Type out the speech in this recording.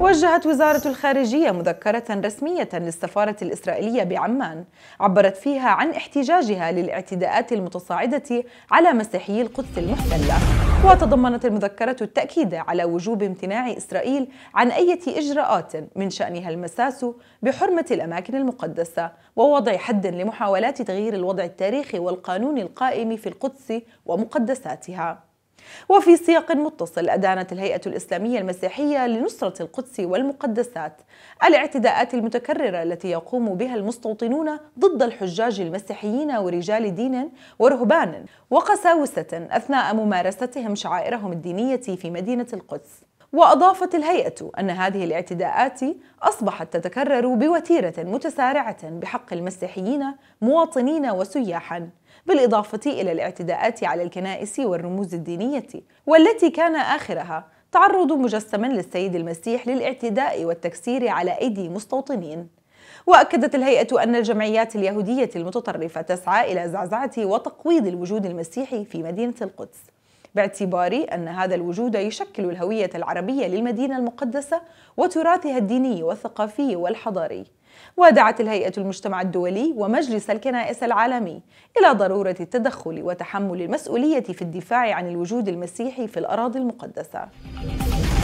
وجهت وزارة الخارجية مذكرة رسمية للسفارة الإسرائيلية بعمان عبرت فيها عن احتجاجها للاعتداءات المتصاعدة على مسيحيي القدس المحتلة وتضمنت المذكرة التأكيد على وجوب امتناع إسرائيل عن أي إجراءات من شأنها المساس بحرمة الأماكن المقدسة ووضع حد لمحاولات تغيير الوضع التاريخي والقانون القائم في القدس ومقدساتها وفي سياق متصل أدانت الهيئة الإسلامية المسيحية لنصرة القدس والمقدسات الاعتداءات المتكررة التي يقوم بها المستوطنون ضد الحجاج المسيحيين ورجال دين ورهبان وقساوسة أثناء ممارستهم شعائرهم الدينية في مدينة القدس وأضافت الهيئة أن هذه الاعتداءات أصبحت تتكرر بوتيرة متسارعة بحق المسيحيين مواطنين وسياحا بالإضافة إلى الاعتداءات على الكنائس والرموز الدينية والتي كان آخرها تعرض مجسما للسيد المسيح للاعتداء والتكسير على أيدي مستوطنين وأكدت الهيئة أن الجمعيات اليهودية المتطرفة تسعى إلى زعزعة وتقويض الوجود المسيحي في مدينة القدس باعتبار أن هذا الوجود يشكل الهوية العربية للمدينة المقدسة وتراثها الديني والثقافي والحضاري ودعت الهيئة المجتمع الدولي ومجلس الكنائس العالمي إلى ضرورة التدخل وتحمل المسؤولية في الدفاع عن الوجود المسيحي في الأراضي المقدسة